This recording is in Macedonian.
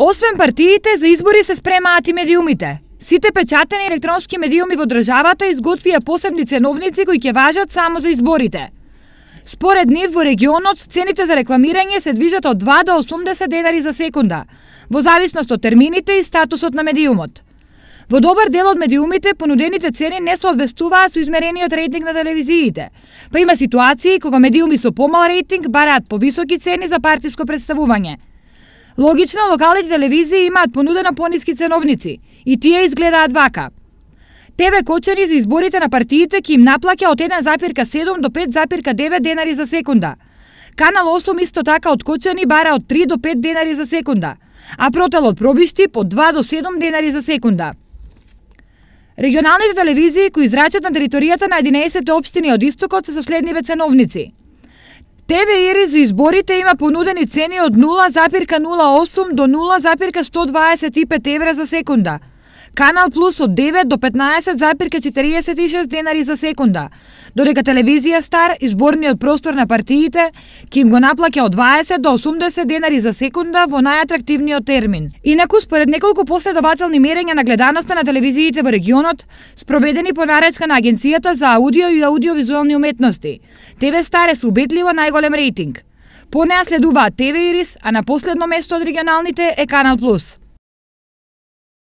Освен партиите, за избори се спремаат и медиумите. Сите печатени електронски медиуми во државата изготвија посебни ценовници кои ќе важат само за изборите. Според нив во регионот, цените за рекламирање се движат од 2 до 80 денари за секунда, во зависност од термините и статусот на медиумот. Во добар дел од медиумите, понудените цени не соодвестуваат со измерениот рейтинг на телевизиите, па има ситуации кога медиуми со помал рейтинг бараат повисоки цени за партиско представување – Логично, локалните телевизии имаат понудено пониски ценовници и тие изгледаат вака. ТВ Кочани за изборите на партиите ќе им наплаќа од 1,7 до 5,9 денари за секунда. Канал 8 исто така од Кочани бара од 3 до 5 денари за секунда, а протел од пробишти по 2 до 7 денари за секунда. Регионалните телевизии кои израчат на територијата на 11 општини од истокот се со следниве ценовници – ТВР за изборите има понудени цени од 0,08 до 0,125 евра за секунда. Канал Плюс од 9 до 15 46 денари за секунда, додека телевизија Стар изборниот простор на партиите ким го наплаќа од 20 до 80 денари за секунда во најатрактивниот термин. Инаку, според неколку последователни мерења на гледаноста на телевизиите во регионот, спроведени по наречка на Агенцијата за аудио и аудиовизуални уметности, ТВ Стар е со убедливо најголем рейтинг. По неа следуваат ТВ Ирис, а на последно место од регионалните е Канал Плюс.